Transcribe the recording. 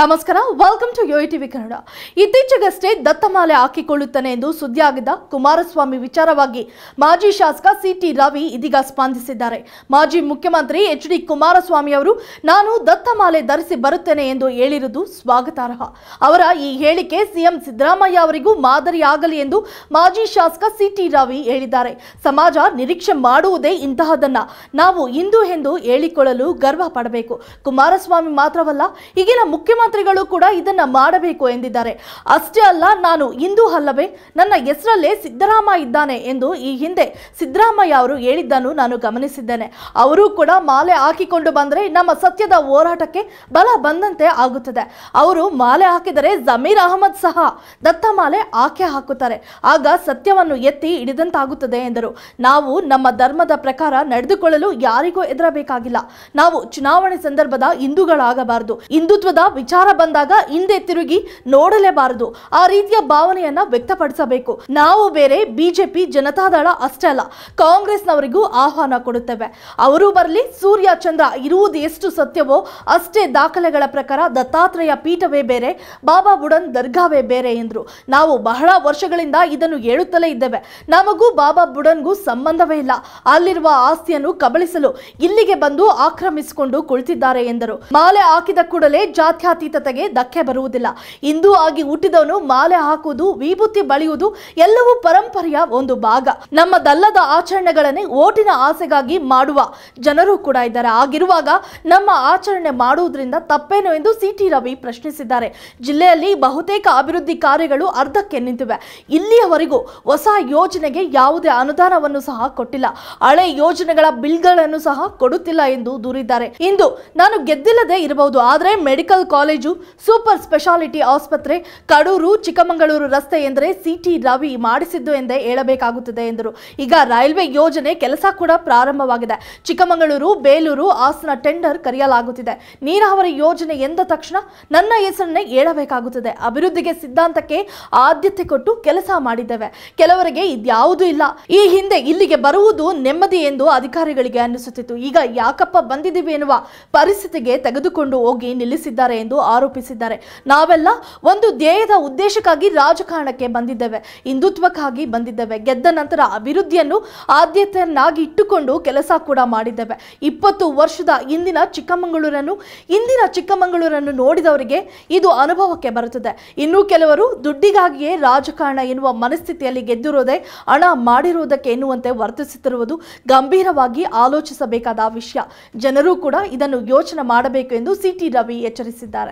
ನಮಸ್ಕಾರ welcome to TV Kannada ಇತ್ತೀಚೆಗಷ್ಟೇ ದತ್ತಮಾಲೆ ಹಾಕಿಕೊಳ್ಳುತ್ತಾನೆ ಎಂದು ಸುದ್ದಿಯಾಗಿದ್ದ ಕುಮಾರಸ್ವಾಮಿ ವಿಚಾರವಾಗಿ ಮಾಜಿ ಶಾಸಕ ಸಿಟಿ ರವಿ ಇದೀಗ ಸ್ಪಂದಿಸಿದ್ದಾರೆ ಮಾಜಿ ಮುಖ್ಯಮಂತ್ರಿ ಎಚ್ ಡಿ ಕುಮಾರಸ್ವಾಮಿ ಅವರು ನಾನು ದತ್ತಮಾಲೆ ಧರಿಸಿ ಬರುತ್ತೇನೆ ಎಂದು ಹೇಳಿರುವುದು ಸ್ವಾಗತಾರ್ಹ ಅವರ ಈ ಹೇಳಿಕೆ ಸಿಎಂ ಸಿದ್ದರಾಮಯ್ಯ ಅವರಿಗೂ ಮಾದರಿಯಾಗಲಿ ಎಂದು ಮಾಜಿ ಶಾಸಕ ಸಿಟಿ ರವಿ ಹೇಳಿದ್ದಾರೆ ಸಮಾಜ ನಿರೀಕ್ಷೆ ಮಾಡುವುದೇ ಇಂತಹದನ್ನ ನಾವು ಇಂದು ಎಂದು ಹೇಳಿಕೊಳ್ಳಲು ಗರ್ವ ಪಡಬೇಕು ಕುಮಾರಸ್ವಾಮಿ ಮಾತ್ರವಲ್ಲ ಈಗಿನ ಮುಖ್ಯಮಂತ್ರಿ ಮುಖ್ಯಮಂತ್ರಿಗಳು ಕೂಡ ಇದನ್ನ ಮಾಡಬೇಕು ಎಂದಿದ್ದಾರೆ ಅಷ್ಟೇ ಅಲ್ಲ ನಾನು ಇಂದು ಅಲ್ಲವೇ ನನ್ನ ಹೆಸರಲ್ಲೇ ಸಿದ್ದರಾಮ ಇದ್ದಾನೆ ಎಂದು ಈ ಹಿಂದೆ ಸಿದ್ದರಾಮಯ್ಯ ಅವರು ಹೇಳಿದ್ದನ್ನು ನಾನು ಗಮನಿಸಿದ್ದೇನೆ ಅವರು ಕೂಡ ಮಾಲೆ ಹಾಕಿಕೊಂಡು ಬಂದರೆ ನಮ್ಮ ಸತ್ಯದ ಹೋರಾಟಕ್ಕೆ ಬಲ ಬಂದಂತೆ ಆಗುತ್ತದೆ ಅವರು ಮಾಲೆ ಹಾಕಿದರೆ ಜಮೀರ್ ಅಹಮದ್ ಸಹ ದತ್ತ ಮಾಲೆ ಆಕೆ ಹಾಕುತ್ತಾರೆ ಆಗ ಸತ್ಯವನ್ನು ಎತ್ತಿ ಹಿಡಿದಂತಾಗುತ್ತದೆ ಎಂದರು ನಾವು ನಮ್ಮ ಧರ್ಮದ ಪ್ರಕಾರ ನಡೆದುಕೊಳ್ಳಲು ಯಾರಿಗೂ ಎದುರಬೇಕಾಗಿಲ್ಲ ನಾವು ಚುನಾವಣೆ ಸಂದರ್ಭದ ಹಿಂದೂಗಳಾಗಬಾರದು ಹಿಂದುತ್ವದ ವಿಚಾರ ವಿಚಾರ ಬಂದಾಗ ಹಿಂದೆ ತಿರುಗಿ ನೋಡಲೇಬಾರದು ಆ ರೀತಿಯ ಭಾವನೆಯನ್ನ ವ್ಯಕ್ತಪಡಿಸಬೇಕು ನಾವು ಬೇರೆ ಬಿಜೆಪಿ ಜನತಾದಳ ಅಷ್ಟೇ ಅಲ್ಲ ಕಾಂಗ್ರೆಸ್ನವರಿಗೂ ಆಹ್ವಾನ ಕೊಡುತ್ತೇವೆ ಅವರು ಬರಲಿ ಸೂರ್ಯ ಚಂದ್ರ ಇರುವುದು ಎಷ್ಟು ಸತ್ಯವೋ ಅಷ್ಟೇ ದಾಖಲೆಗಳ ಪ್ರಕಾರ ದತ್ತಾತ್ರೇಯ ಪೀಠವೇ ಬೇರೆ ಬಾಬಾ ಬುಡನ್ ದರ್ಗಾವೇ ಬೇರೆ ಎಂದರು ನಾವು ಬಹಳ ವರ್ಷಗಳಿಂದ ಇದನ್ನು ಹೇಳುತ್ತಲೇ ಇದ್ದೇವೆ ನಮಗೂ ಬಾಬಾ ಬುಡನ್ಗೂ ಸಂಬಂಧವೇ ಇಲ್ಲ ಅಲ್ಲಿರುವ ಆಸ್ತಿಯನ್ನು ಕಬಳಿಸಲು ಇಲ್ಲಿಗೆ ಬಂದು ಆಕ್ರಮಿಸಿಕೊಂಡು ಕುಳಿತಿದ್ದಾರೆ ಎಂದರು ಮಾಲೆ ಹಾಕಿದ ಕೂಡಲೇ ಜಾತ್ಯಾತೀತ ಧರ್ಮಾತೀತತೆಗೆ ಧಕ್ಕೆ ಬರುವುದಿಲ್ಲ ಹಿಂದೂ ಆಗಿ ಹುಟ್ಟಿದವನು ಮಾಲೆ ಹಾಕುವುದು ವಿಭೂತಿ ಬಳಿಯುವುದು ಎಲ್ಲವೂ ಪರಂಪರೆಯ ಒಂದು ಭಾಗ ನಮ್ಮದಲ್ಲದ ಆಚರಣೆಗಳನ್ನೇ ಓಟಿನ ಆಸೆಗಾಗಿ ಮಾಡುವ ಜನರು ಕೂಡ ಇದ್ದಾರೆ ಆಗಿರುವಾಗ ನಮ್ಮ ಆಚರಣೆ ಮಾಡುವುದರಿಂದ ತಪ್ಪೇನು ಎಂದು ಸಿಟಿ ರವಿ ಪ್ರಶ್ನಿಸಿದ್ದಾರೆ ಜಿಲ್ಲೆಯಲ್ಲಿ ಬಹುತೇಕ ಅಭಿವೃದ್ಧಿ ಕಾರ್ಯಗಳು ಅರ್ಧಕ್ಕೆ ನಿಂತಿವೆ ಇಲ್ಲಿಯವರೆಗೂ ಹೊಸ ಯೋಜನೆಗೆ ಯಾವುದೇ ಅನುದಾನವನ್ನು ಸಹ ಕೊಟ್ಟಿಲ್ಲ ಹಳೆ ಯೋಜನೆಗಳ ಬಿಲ್ಗಳನ್ನು ಸಹ ಕೊಡುತ್ತಿಲ್ಲ ಎಂದು ದೂರಿದ್ದಾರೆ ಇಂದು ನಾನು ಗೆದ್ದಿಲ್ಲದೆ ಇರಬಹುದು ಆದರೆ medical college college super speciality ಆಸ್ಪತ್ರೆ ಕಡೂರು ಚಿಕ್ಕಮಗಳೂರು ರಸ್ತೆ ಎಂದರೆ ಸಿಟಿ ರವಿ ಮಾಡಿಸಿದ್ದು ಎಂದೇ ಹೇಳಬೇಕಾಗುತ್ತದೆ ಎಂದರು ಈಗ ರೈಲ್ವೆ ಯೋಜನೆ ಕೆಲಸ ಕೂಡ ಪ್ರಾರಂಭವಾಗಿದೆ ಚಿಕ್ಕಮಗಳೂರು ಬೇಲೂರು ಹಾಸನ ಟೆಂಡರ್ ಕರೆಯಲಾಗುತ್ತಿದೆ ನೀರಾವರಿ ಯೋಜನೆ ಎಂದ ತಕ್ಷಣ ನನ್ನ ಹೆಸರನ್ನೇ ಹೇಳಬೇಕಾಗುತ್ತದೆ ಅಭಿವೃದ್ಧಿಗೆ ಸಿದ್ಧಾಂತಕ್ಕೆ ಆದ್ಯತೆ ಕೊಟ್ಟು ಕೆಲಸ ಮಾಡಿದ್ದೇವೆ ಕೆಲವರಿಗೆ ಇದ್ಯಾವುದೂ ಇಲ್ಲ ಈ ಹಿಂದೆ ಇಲ್ಲಿಗೆ ಬರುವುದು ನೆಮ್ಮದಿ ಎಂದು ಅಧಿಕಾರಿಗಳಿಗೆ ಅನ್ನಿಸುತ್ತಿತ್ತು ಈಗ ಯಾಕಪ್ಪ ಬಂದಿದ್ದೀವಿ ಎನ್ನುವ ಪರಿಸ್ಥಿತಿಗೆ ತೆಗೆದುಕೊಂಡು ಹೋಗಿ ನಿಲ್ಲಿಸಿದ್ದಾರೆ ಎಂದು ಆರೋಪಿಸಿದ್ದಾರೆ ನಾವೆಲ್ಲ ಒಂದು ಧ್ಯೇಯದ ಉದ್ದೇಶಕ್ಕಾಗಿ ರಾಜಕಾರಣಕ್ಕೆ ಬಂದಿದ್ದೇವೆ ಹಿಂದುತ್ವಕ್ಕಾಗಿ ಬಂದಿದ್ದೇವೆ ಗೆದ್ದ ನಂತರ ಅಭಿವೃದ್ಧಿಯನ್ನು ಆದ್ಯತೆಯನ್ನಾಗಿ ಇಟ್ಟುಕೊಂಡು ಕೆಲಸ ಕೂಡ ಮಾಡಿದ್ದೇವೆ ಇಪ್ಪತ್ತು ವರ್ಷದ ಇಂದಿನ ಚಿಕ್ಕಮಗಳೂರನ್ನು ಇಂದಿನ ಚಿಕ್ಕಮಗಳೂರನ್ನು ನೋಡಿದವರಿಗೆ ಇದು ಅನುಭವಕ್ಕೆ ಬರುತ್ತದೆ ಇನ್ನೂ ಕೆಲವರು ದುಡ್ಡಿಗಾಗಿಯೇ ರಾಜಕಾರಣ ಎನ್ನುವ ಮನಸ್ಥಿತಿಯಲ್ಲಿ ಗೆದ್ದಿರೋದೇ ಹಣ ಮಾಡಿರುವುದಕ್ಕೆ ಎನ್ನುವಂತೆ ವರ್ತಿಸುತ್ತಿರುವುದು ಗಂಭೀರವಾಗಿ ಆಲೋಚಿಸಬೇಕಾದ ವಿಷಯ ಜನರು ಕೂಡ ಇದನ್ನು ಯೋಚನೆ ಮಾಡಬೇಕು ಎಂದು ಸಿಟಿ ರವಿ ಎಚ್ಚರಿಸಿದ್ದಾರೆ